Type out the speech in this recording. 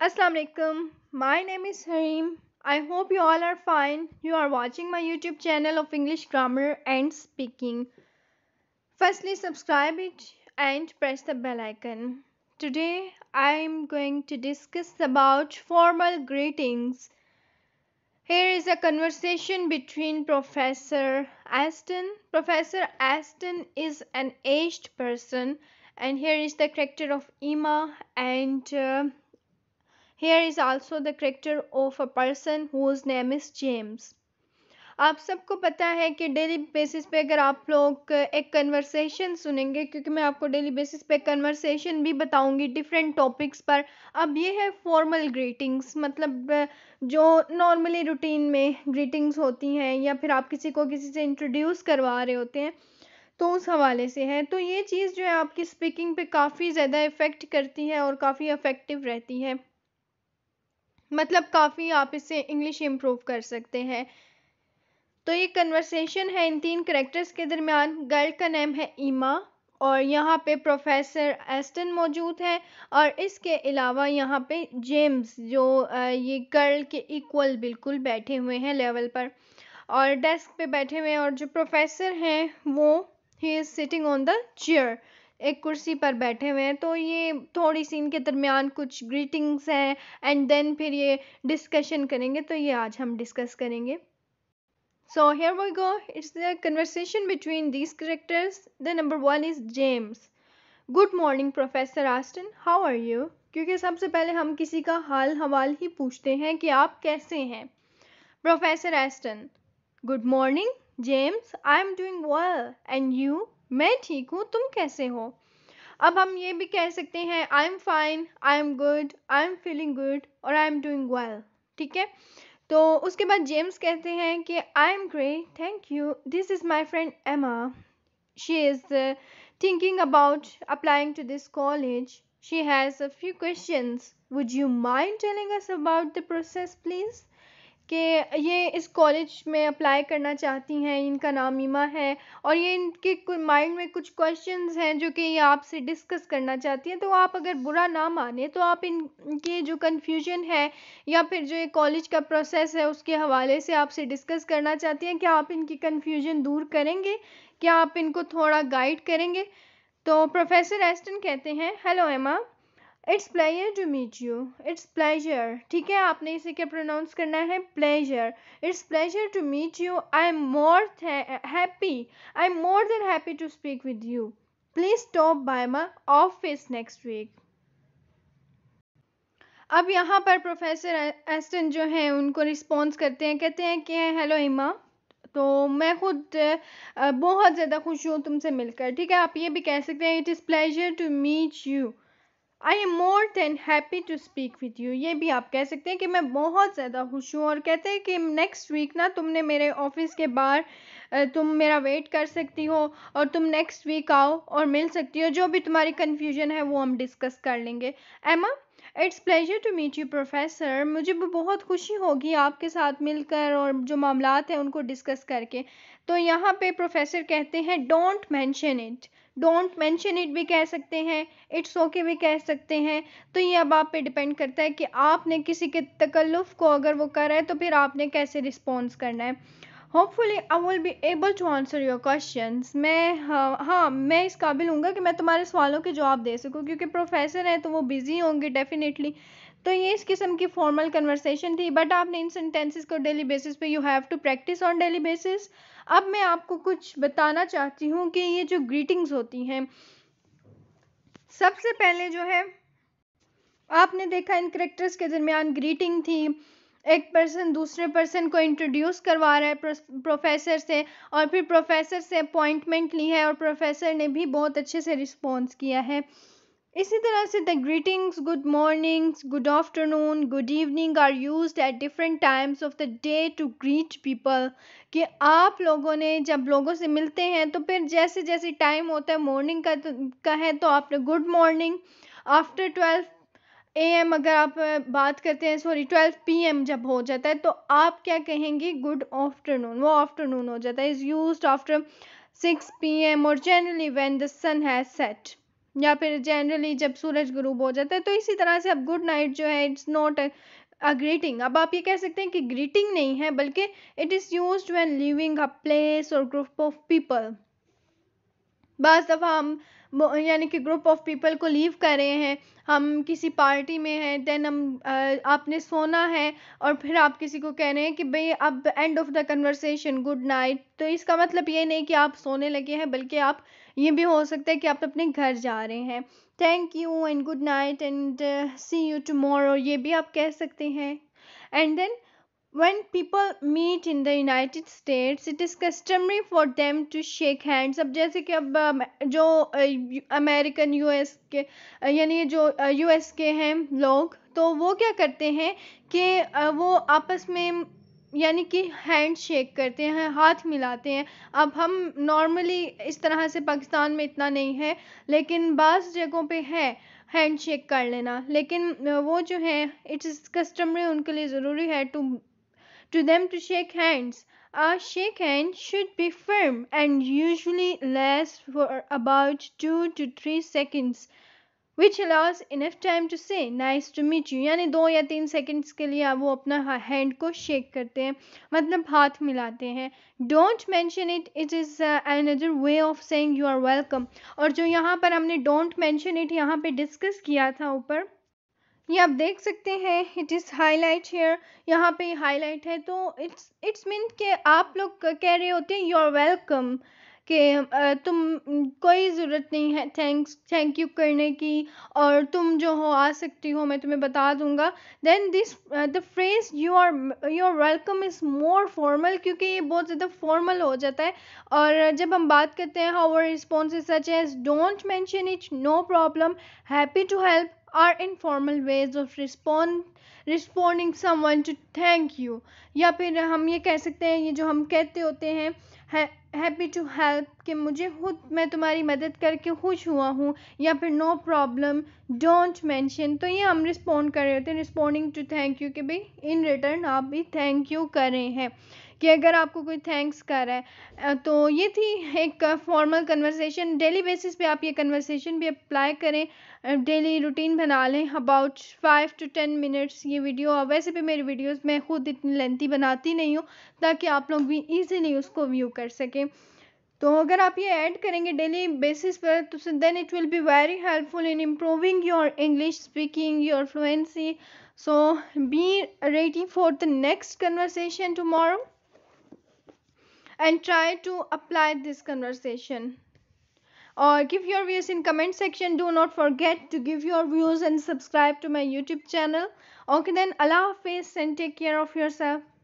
Assalamu alaikum. My name is Harim. I hope you all are fine. You are watching my YouTube channel of English grammar and speaking. Firstly, subscribe it and press the bell icon. Today, I am going to discuss about formal greetings. Here is a conversation between Professor Aston. Professor Aston is an aged person and here is the character of Ima and uh, here is also the character of a person whose name is James आप सबको पता है कि daily basis पे अगर आप लोग एक कन्वर्सेशन सुनेंगे क्योंकि मैं आपको डेली बेसिस पे कन्वर्सेशन भी बताऊंगी डिफरेंट टॉपिक्स पर अब ये है फॉर्मल ग्रीटिंग्स मतलब जो नॉर्मली रूटीन में ग्रीटिंग्स होती हैं या फिर आप किसी को किसी से इंट्रोड्यूस करवा रहे होते हैं तो उस हवाले से है तो ये चीज़ जो है आपकी स्पीकिंग पे काफ़ी ज़्यादा इफ़ेक्ट करती है और काफ़ी अफेक्टिव रहती है मतलब काफ़ी आप इससे इंग्लिश इम्प्रूव कर सकते हैं तो ये कन्वर्सेशन है इन तीन करेक्टर्स के दरमियान गर्ल का नेम है ईमा और यहाँ पे प्रोफेसर एस्टन मौजूद है और इसके अलावा यहाँ पे जेम्स जो ये गर्ल के इक्वल बिल्कुल बैठे हुए हैं लेवल पर और डेस्क पे बैठे हुए हैं और जो प्रोफेसर हैं वो he is sitting on the chair एक कुर्सी पर बैठे हुए हैं तो ये थोड़ी सी इनके दरमियान कुछ ग्रीटिंग्स हैं एंड देन फिर ये डिस्कशन करेंगे तो ये आज हम डिस्कस करेंगे so here we go it's the conversation between these characters the number one is James good morning professor Aston how are you क्योंकि सबसे पहले हम किसी का हाल हवाल ही पूछते हैं कि आप कैसे हैं professor Aston good morning James I am doing well and you मैं ठीक हूँ तुम कैसे हो अब हम ये भी कह सकते हैं I am fine I am good I am feeling good और आई एम डूइंग वेल ठीक है तो उसके बाद जेम्स कहते हैं कि I am great thank you this is my friend Emma she is thinking about applying to this college she has a few questions would you mind telling us about the process please कि ये इस college में apply करना चाहती हैं इनका नाम ईमा है और ये इनके माइंड में कुछ क्वेश्चंस हैं जो कि ये आपसे डिस्कस करना चाहती हैं तो आप अगर बुरा ना माने तो आप इनके जो कन्फ्यूजन है या फिर जो ये कॉलेज का प्रोसेस है उसके हवाले से आपसे डिस्कस करना चाहती हैं क्या आप इनकी कन्फ्यूजन दूर करेंगे क्या आप इनको थोड़ा गाइड करेंगे तो प्रोफेसर एस्टन कहते हैं hello Emma it's pleasure to meet you it's pleasure ठीक है आपने इसे क्या प्रोनाउंस करना है pleasure it's pleasure to meet you I am more happy I am more than happy to speak with you please stop by my office next week अब यहाँ पर प्रोफेसर एस्टन जो हैं उनको रिस्पॉन्स करते हैं कहते हैं कि हेलो इमा तो मैं खुद बहुत ज़्यादा खुश हूँ तुमसे मिलकर ठीक है आप ये भी कह सकते हैं it is pleasure to meet you I am more than happy to speak with you ये भी आप कह सकते हैं कि मैं बहुत ज़्यादा खुश हूँ और कहते हैं कि नेक्स्ट वीक ना तुमने मेरे ऑफिस के बाहर तुम मेरा वेट कर सकती हो और तुम नेक्स्ट वीक आओ और मिल सकती हो जो भी तुम्हारी कन्फ्यूजन है वो हम डिस्कस कर लेंगे Emma it's pleasure to meet you professor मुझे बहुत खुशी होगी आपके साथ मिलकर और जो मामला हैं उनको डिस्कस करके तो यहाँ पे प्रोफेसर कहते हैं don't mention it don't mention it भी कह सकते हैं इट्स ओके भी कह सकते हैं तो ये अब आप पे डिपेंड करता है कि आपने किसी के तकल्लुफ़ को अगर वो करा है तो फिर आपने कैसे रिस्पॉन्स करना है hopefully I will be able to answer your question मैं हाँ, हाँ, मैं इस काबिल हूँ कि मैं तुम्हारे सवालों के जवाब दे सकूँ क्योंकि प्रोफेसर हैं तो वो बिज़ी होंगे डेफिनेटली तो ये इस किस्म की फॉर्मल कन्वर्सेशन थी बट आपने इन सेंटेंसेस को डेली बेसिस पे you have to practice on daily basis अब मैं आपको कुछ बताना चाहती हूँ कि ये जो ग्रीटिंग्स होती हैं सबसे पहले जो है आपने देखा इन करेक्टर्स के दरमियान ग्रीटिंग थी एक पर्सन दूसरे पर्सन को इंट्रोड्यूस करवा रहा है प्रोफेसर से और फिर प्रोफेसर से अपॉइंटमेंट ली है और प्रोफेसर ने भी बहुत अच्छे से रिस्पॉन्स किया है इसी तरह से the greetings good mornings good afternoon good evening are use at different times of the day to greet people कि आप लोगों ने जब लोगों से मिलते हैं तो फिर जैसे जैसे टाइम होता है मॉर्निंग का का है तो आपने good morning after twelve A M अगर आप बात करते हैं सॉरी ट्वेल्व पी एम जब हो जाता है तो आप क्या कहेंगे गुड आफ्टरनून वो आफ्टरनून हो जाता है is use after six P M और generally when the sun has set या फिर जनरली जब सूरज ग्रूब हो जाता है तो इसी तरह से अब गुड नाइट जो है इट्स नॉट अ ग्रीटिंग अब आप ये कह सकते हैं कि ग्रीटिंग नहीं है बल्कि it is use when leaving a place और ग्रुप ऑफ पीपल बस अब हम यानी कि ग्रुप ऑफ पीपल को लीव कर रहे हैं हम किसी पार्टी में हैं देन हम आपने सोना है और फिर आप किसी को कह रहे हैं कि भाई अब end of the conversation good night तो इसका मतलब ये नहीं कि आप सोने लगे हैं बल्कि आप ये भी हो सकता है कि आप अपने घर जा रहे हैं thank you and good night and see you tomorrow ये भी आप कह सकते हैं and then when people meet in the united states it is customary for them to shake hands अब जैसे कि अब जो अमेरिकन us के यानी जो us के हैं लोग तो वो क्या करते हैं कि वो आपस में यानी कि हैंड शेक करते हैं हाथ मिलाते हैं अब हम नॉर्मली इस तरह से पाकिस्तान में इतना नहीं है लेकिन बाज़ जगहों पे है हैंड शेक कर लेना लेकिन वो जो है इट्स कस्टमरी उनके लिए ज़रूरी है to to them to shake hands. A shake hand should be firm and usually lasts for about two to three seconds. Which allows enough time to say nice to meet you यानी दो या तीन seconds के लिए वो अपना hand को shake करते हैं मतलब हाथ मिलाते हैं don't mention it it is another way of saying you are welcome और जो यहाँ पर हमने डोंट मैंशन इट यहाँ पर डिस्कस किया था ऊपर ये आप देख सकते हैं इट इज़ हाईलाइट हेयर यहाँ पे हाईलाइट है तो इट्स इट्स मीन के आप लोग कह रहे होते हैं यू आर वेलकम के तुम कोई ज़रूरत नहीं है थैंक्स थैंक यू करने की और तुम जो हो आ सकती हो मैं तुम्हें बता दूंगा then this the phrase you are your welcome is more formal क्योंकि ये बहुत ज़्यादा फॉर्मल हो जाता है और जब हम बात करते हैं how response such as don't mention it no problem happy to help are informal ways of respond responding someone to thank you या फिर हम ये कह सकते हैं ये जो हम कहते होते हैं हैप्पी टू हेल्प कि मुझे खुद मैं तुम्हारी मदद करके खुश हुआ हूँ या फिर नो प्रॉब्लम डोंट मेंशन तो ये हम रिस्पोंड कर रहे होते रिस्पोंडिंग टू थैंक यू कि भाई इन रिटर्न आप भी थैंक यू कर रहे हैं कि अगर आपको कोई थैंक्स कर रहा है तो ये थी एक फॉर्मल कन्वर्सेशन डेली बेसिस पे आप ये कन्वर्सेशन भी अप्लाई करें डेली रूटीन बना लें about five to ten minutes ये वीडियो और वैसे भी मेरी वीडियोस मैं खुद इतनी लेंथी बनाती नहीं हूँ ताकि आप लोग भी ईजिली उसको व्यू कर सकें तो अगर आप ये ऐड करेंगे डेली बेसिस पर तो then it will be very helpful in improving your English speaking your fluency so be ready for the next conversation tomorrow and try to apply this conversation और give your views in comment section do not forget to give your views and subscribe to my YouTube channel okay then अला हाफिज and take care of your self